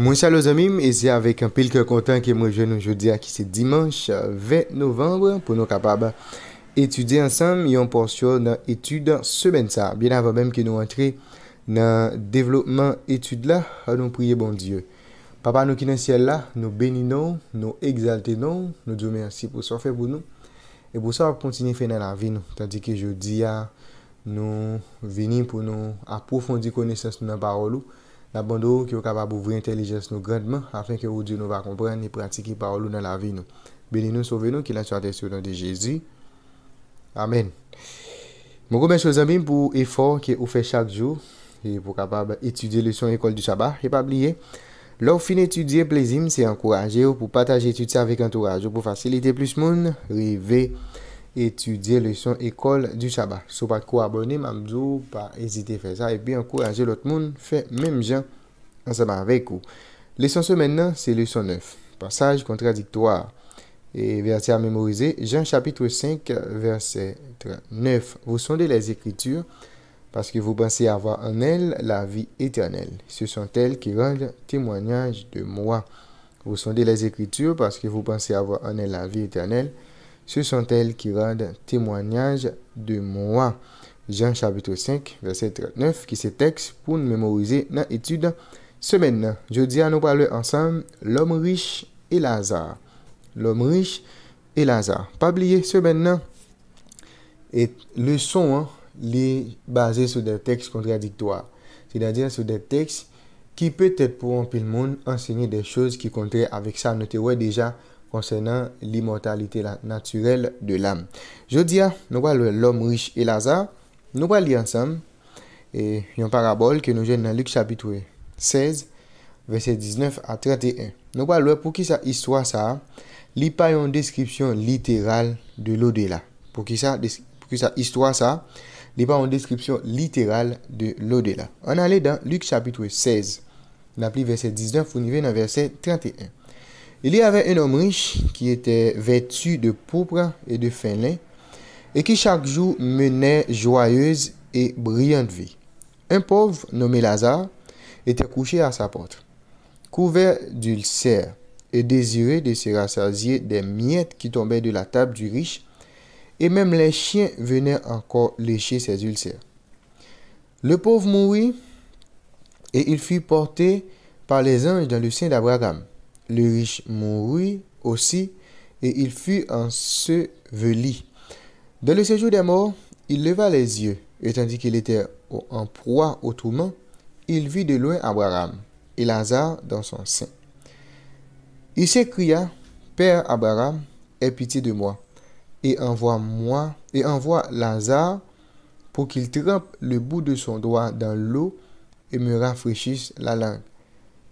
Mwen salo zamim, e zi avek an pelke kontan ke mwen jen nou jodi a ki se dimanche 20 euh, novembre pou nou kapab etudi ansam yon porsyon nan etud semen sa. Bien avan menm ke nou antre nan devlopman etud la, an nou priye bon diyo. Papa nou ki nan siel la, nou beni nou, nou egzalte nou, nou djoumen ansi pou sor fe pou nou e pou sor kontini fe nan la vi nou. Tadi ke jodi a nou veni pou nou apofondi konesans nou nan parolou La bandeau qui est capable d'ouvrir l'intelligence grandement afin que Dieu nous va comprendre et pratiquer par nous dans la vie nous. Bénis nous, sauvez nous, qu'il en soit sur nom de Jésus. Amen. mon vous amis, pour l'effort que vous faites chaque jour et pour capable étudier son école du sabbat. Et pas oublier, lorsque fin étudier, plaisir, c'est encourager pour partager étudier avec entourage pour faciliter plus monde, rêver étudier le son école du sabbat. Si vous pas quoi abonner, mamdou, pas hésiter à faire ça et puis encourager l'autre monde fait même gens ensemble avec vous. Leçon maintenant, c'est leçon 9. Passage contradictoire et verset à mémoriser, Jean chapitre 5 verset 9. Vous sondez les écritures parce que vous pensez avoir en elles la vie éternelle. Ce sont elles qui rendent témoignage de moi. Vous sondez les écritures parce que vous pensez avoir en elles la vie éternelle. Ce sont elles qui rendent témoignage de moi. Jean chapitre 5, verset 39, qui se texte pour nous mémoriser dans l'étude semaine. Je dis à nous parler ensemble l'homme riche et Lazare. L'homme riche et Lazare. Pas oublier semaine. Et le son hein, les basé sur des textes contradictoires. C'est-à-dire sur des textes qui peut-être pour un le monde enseigner des choses qui contraient avec ça. Notez ouais déjà konsen nan li mortalite la naturel de l'an. Jodi ya, nou ba lwe l'om riche el aza, nou ba li ansam, e yon parabol ke nou jen nan Luke chapitwe 16, verse 19 a 31. Nou ba lwe pou ki sa istwa sa, li pa yon deskripsyon literal de l'ode la. Pou ki sa istwa sa, li pa yon deskripsyon literal de l'ode la. An ale dan Luke chapitwe 16, na pli verse 19, pou ni ven nan verse 31. Il y avait un homme riche qui était vêtu de pourpre et de fin lin et qui chaque jour menait joyeuse et brillante vie. Un pauvre nommé Lazare était couché à sa porte, couvert d'ulcères et désiré de se rassasier des miettes qui tombaient de la table du riche, et même les chiens venaient encore lécher ses ulcères. Le pauvre mourut et il fut porté par les anges dans le sein d'Abraham. Le riche mourut aussi, et il fut enseveli. Dans le séjour des morts, il leva les yeux, et tandis qu'il était en proie au tourment, il vit de loin Abraham et Lazare dans son sein. Il s'écria, Père Abraham, aie pitié de moi, et envoie-moi, et envoie Lazare pour qu'il trempe le bout de son doigt dans l'eau et me rafraîchisse la langue,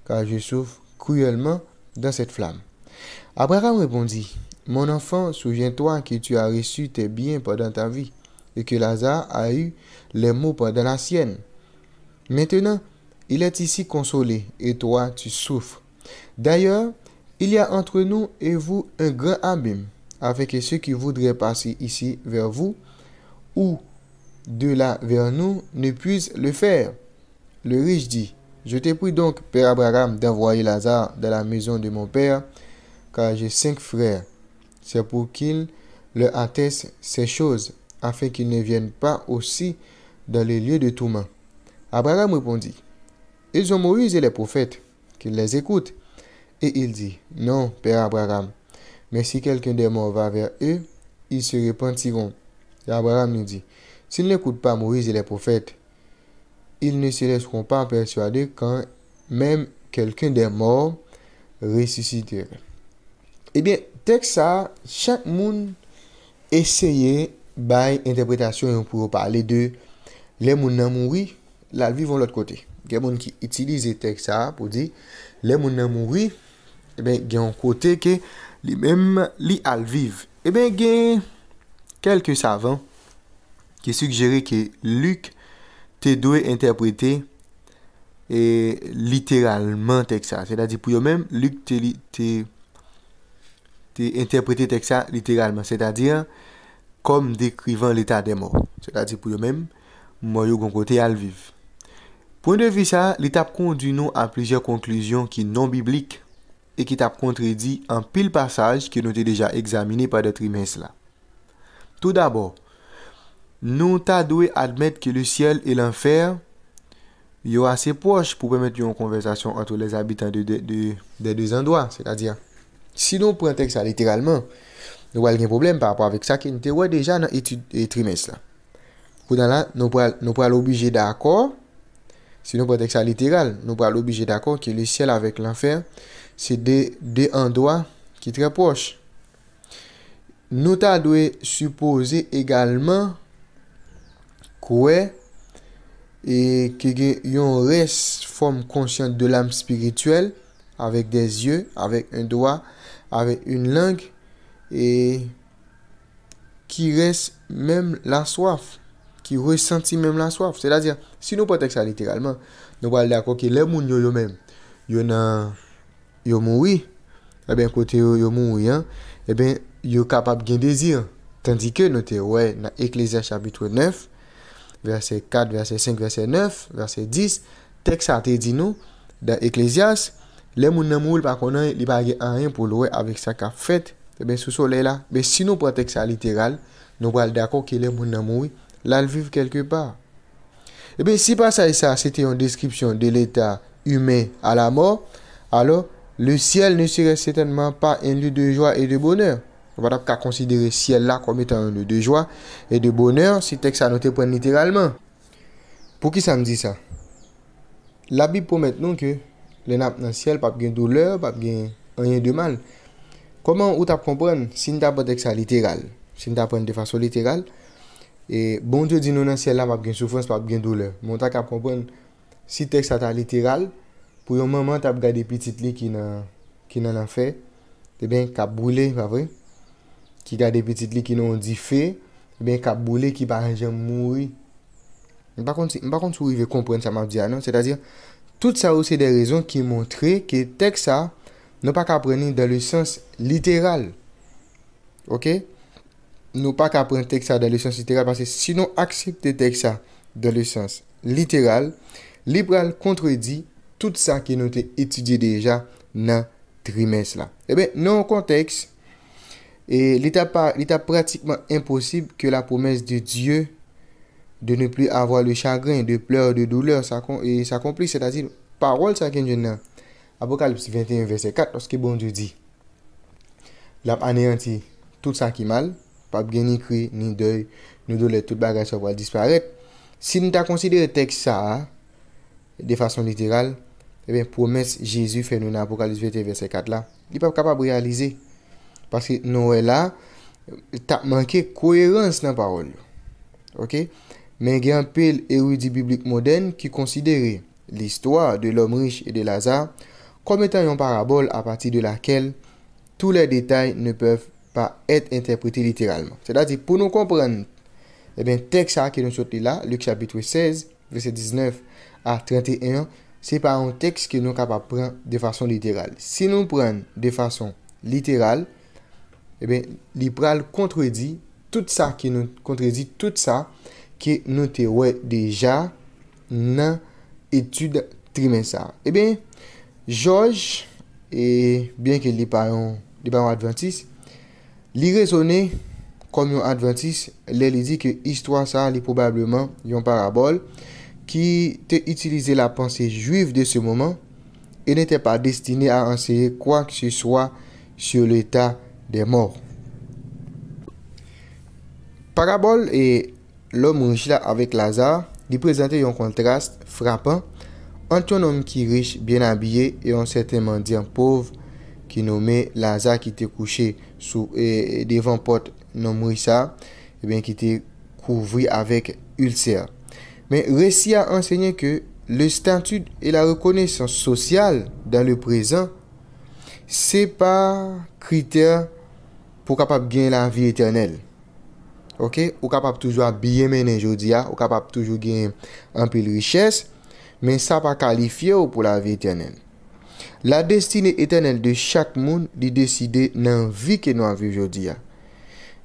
car je souffre cruellement dans cette flamme. Abraham répondit, Mon enfant, souviens-toi que tu as reçu tes biens pendant ta vie, et que Lazare a eu les maux pendant la sienne. Maintenant, il est ici consolé, et toi tu souffres. D'ailleurs, il y a entre nous et vous un grand abîme, avec ceux qui voudraient passer ici vers vous, ou de là vers nous, ne puissent le faire. Le riche dit, je te prie donc, Père Abraham, d'envoyer Lazare dans la maison de mon Père, car j'ai cinq frères. C'est pour qu'il leur atteste ces choses, afin qu'ils ne viennent pas aussi dans les lieux de tourment. Abraham répondit, Ils ont Moïse et les prophètes, qu'ils les écoutent. Et il dit, Non, Père Abraham, mais si quelqu'un des morts va vers eux, ils se repentiront. Abraham lui dit, S'ils n'écoutent pas Moïse et les prophètes, il ne se leskoun pa perswade kan mem kelken de mor resisitere. Ebyen, teksa, chak moun eseye bay interpretasyon yon pou wop pale de le moun nan moun wi, la vivon lot kote. Gen eh moun ki itilize teksa pou di le moun nan moun wi, gen kote ke li mem li alviv. Ebyen gen kelke savan ki sugere ke luk t'es doit interpréter e, littéralement texte c'est-à-dire pour eux même Luc t'es interprété texte littéralement c'est-à-dire comme décrivant l'état des morts c'est-à-dire pour eux même moi yo gon kote vivre point de vue ça l'étape conduit nous à plusieurs conclusions qui non bibliques et qui contredisent contredit en pile passage que nous t'ai déjà examiné par le trimestre là tout d'abord Nou ta dwe admèt ki le ciel e l'enfer yo ase poch pou premèt yo an konversasyon anto les abitan de des endwa. Se la diya, si nou prentèk sa literalman, nou wèl gen problem par apò avèk sa ki nou te wèl deja nan etu trimès la. Pou dan la, nou prel obijè d'akor si nou prentèk sa literalman, nou prel obijè d'akor ki le ciel avèk l'enfer se de endwa ki tre poch. Nou ta dwe supose egalman kowe e ke gen yon res form konsyant de lam spirituel avek des ye, avek en doa, avek yon lang e ki res menm la swaf, ki res senti menm la swaf, se la diyan, si nou potek sa literalman nou wale de akon ke le moun yo yo menm yo nan yo moui, e ben kote yo yo moui, e ben yo kapap gen dezir, tendi ke nou te wè, nan ekleza chapitre 9 verset 4, verset 5, verset 9, verset 10, texte a te dit nous, dans les Les moun nan moul pas konan li pour rien avec pou loue fait, sa eh et bien ce sou soleil là mais si nous prenons texte texte littéral nous d'accord d'accord que les gens nan là, ils vivent quelque part. Et eh si pas ça et ça, c'était une description de l'état humain à la mort, alors le ciel ne serait certainement pas un lieu de joie et de bonheur. Ou pat ap ka konsidere siel la kom etan de joa et de boner si tek sa notepren literalman. Pou ki sa m di sa? La bib pou met nou ke le nap nan siel pap gen doler, pap gen anyen de mal. Koman ou tap kompren sin ta pat tek sa literal? Sin ta pren defaso literal? E bon diyo di nou nan siel la pap gen soufrans, pap gen doler. Moun ta kap kompren si tek sa tan literal, pou yon maman tap gade pitit li ki nan an fe, te eh ben kap brule pa vrej. ki da de petite li ki nou di fe, e ben kap boule ki ba anjen moui. M pa kont sou yon ve kompren sa map di anon, se ta dire, tout sa ou se de rezon ki montre ki teksa nou pa ka prene dan le sens literal. Ok? Nou pa ka prene teksa dan le sens literal parce si nou aksepte teksa dan le sens literal, liberal kontredi tout sa ki nou te etidye deja nan trimes la. E ben nou an konteks E li ta pratikman imposib ke la promes de Diyo de ne pli avwa le chagrin, de pleur, de douleur, sa konpli. Se ta si parol sa gen jen nan. Apokalips 21 verset 4, oske bon Diyo di. La panen anti tout sa ki mal, pa gen ni kri, ni doy, ni doule, tout bagaj sa po a disparet. Si ni ta konsidere tek sa, de fason literal, e eh ben promes Jezou fe nou nan Apokalips 21 verset 4 la. Li pa kapab realize di. Paske nou e la, ta manke kouerans nan parol. Ok? Men gen pel erudi biblik moden ki konsidere l'istwa de l'om riche e de lazar kon metan yon parabol a pati de lakel tou le detay ne pev pa eh et interpreti literalman. Se dati pou nou kompren, teks a ke nou sote la, luk chapitwe 16, vese 19 a 31, se pa an teks ke nou ka pa pren de fason literal. Si nou pren de fason literal, e ben, li pral kontredi tout sa ki nou kontredi tout sa ki nou te we deja nan etude trimensa. E eh ben, George e ben ke li pa yon li pa yon adventis, li rezone kom yon adventis le li di ke histwa sa li probableman yon parabol ki te itilize la panse juif de se mouman e nete pa destine a anseye kwa ki se swa sou leta des morts. Parabole et l'homme riche avec Lazare, il présente un contraste frappant entre un homme qui est riche, bien habillé, et un certain mendiant pauvre qui nommait Lazare qui était couché sous, et, devant porte nommé ça et eh bien qui était couvert avec ulcère. Mais récit a enseigné que le statut et la reconnaissance sociale dans le présent, c'est pas critère pou kapap gen la vi etenel. Ok? Ou kapap toujou a biye menen jodi ya, ou kapap toujou gen anpil riches, men sa pa kalifiye ou pou la vi etenel. La destine etenel de chak moun di deside nan vi ke nou avi jodi ya.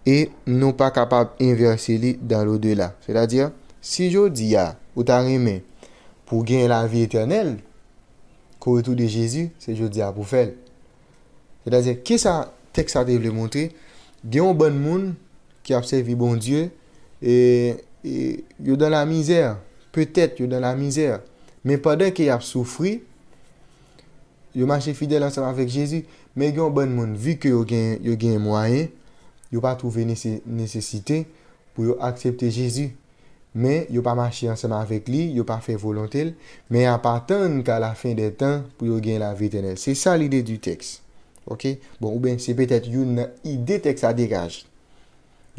E nou pa kapap inversili dan l'ode la. Se da diya, si jodi ya ou ta reme pou gen la vi etenel, kou etou de Jezu, se jodi ya pou fel. Se da diya, ki sa... Le texte a dû montrer. Il y a un bon monde qui a servi bon Dieu et il est dans la misère. Peut-être qu'il dans la misère. Mais pendant qu'il a souffri, il a fidèle ensemble avec Jésus. Mais il y a un bon monde. Vu qu'il a eu des moyens, il n'a pas trouvé nécessité pour accepter Jésus. Mais il n'a pas marché avec lui, il pas fait volonté. Mais à n'a qu'à la fin des temps, pour a la vie éternelle. C'est ça l'idée du texte. Bon, ou ben se petet yon ide tek sa degaj.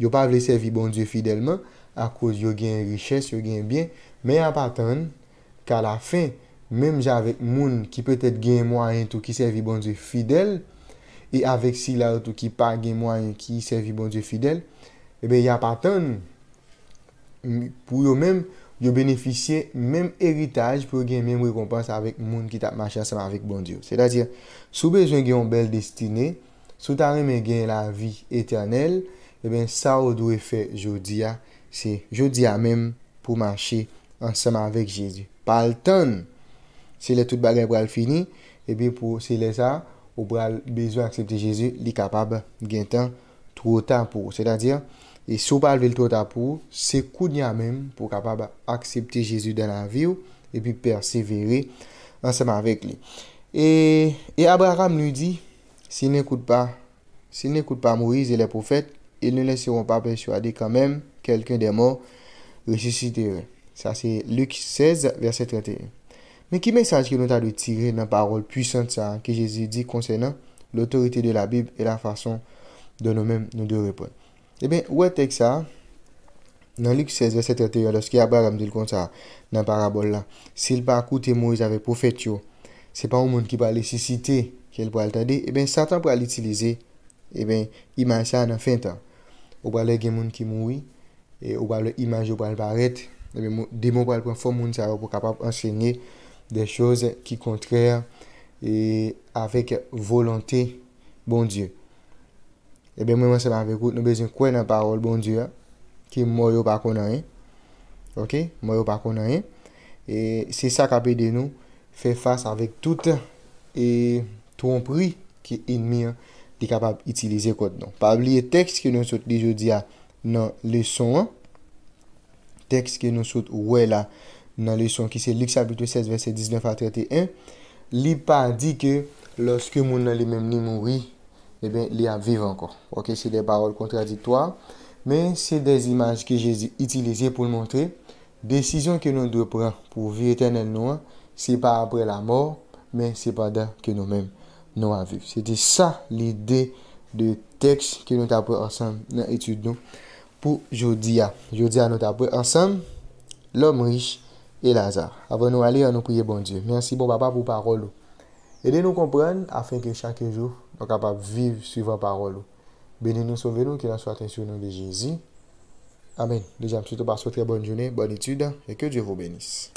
Yo pa vle sevi bon die fidelman. A kouz yo gen riches, yo gen bien. Men ya paten. Ka la fin, menm javek moun ki petet gen mwanyen tou ki sevi bon die fidel. E avek sila tou ki pa gen mwanyen ki sevi bon die fidel. E ben ya paten. Pou yo menm. yo beneficye mèm eritage pou gen mèm rekompans avèk moun ki tap manche ansèman avèk bon diyo. Sè da diyo, sou bezwen gen yon bel destine, sou tarè men gen la vi eternel, e ben sa ou dwe fè jodi ya, se jodi ya mèm pou manche ansèman avèk Jésus. Pal ton! Se le tout bagè bral fini, e ben pou se le sa, ou bral bezwen aksepte Jésus, li kapab gen ton tro tan pou. Sè da diyo, E sou pa alve l'to tapou, se koun ya mèm pou kapab aksepte Jésus de la vie ou, epi persevere ansèman vek li. E Abraham luy di, si n'ekoute pa, si n'ekoute pa mouize le poufète, il ne les seron pa perswade kan mèm kelken de mò resusitere. Sa se Luke 16, verset 31. Men ki mensaj ki nou ta luy tire nan parol pwisante sa ki Jésus di konsènen l'autorite de la Bib e la fason de nou mèm nou de repon. E ben, ouwe tek sa, nan lük 16, 17, 13, 11, lòs ki apal amdil kont sa nan parabol la, sil pa akoute moun zave poufet yo, se pa ou moun ki pale sisi te, ke l po al ta de, e eh ben satan po al itilize, e eh ben iman sa nan fenta. Ou pale gen moun ki moun, e ou pale iman jo pale baret, e ben de moun po al kon foun moun zare pou kapap ansenye de chouz ki kontre e avèk volante bon dieu. Ebe eh mwen seman vekout, nou bezin kwen nan parol bon diwa Ki mwoyo pa konan e Ok, mwoyo pa konan e E se sa kape de nou Fe fas avik tout E ton pri Ki inmi de kapap itilize kote Non, pa abliye tekst ki nou sot Di jodia nan leson Tekst ki nou sot Ouwe la nan leson Ki se liksa bitou 16 verset 19 a 31 Li pa di ke Lorske moun nan li menm ni moun ri et eh bien, il y a vivre encore. Ok, c'est des paroles contradictoires, mais c'est des images que Jésus utilisait pour montrer décision que nous devons prendre pour vivre éternellement, hein, ce n'est pas après la mort, mais c'est pendant que nous-mêmes nous avons C'était ça l'idée de texte que nous avons ensemble dans l'étude pour Jodia. Jodia, nous avons ensemble l'homme riche et Lazare. Avant nous aller, nous prier bon Dieu. Merci, bon papa, pour parole. Aidez-nous comprendre afin que chaque jour, on est capable de vivre suivant la parole. Bénis-nous, sauvez-nous, qu'il en soit attention de Jésus. Amen. Déjà, je vous souhaite une très bonne journée, bonne étude et que Dieu vous bénisse.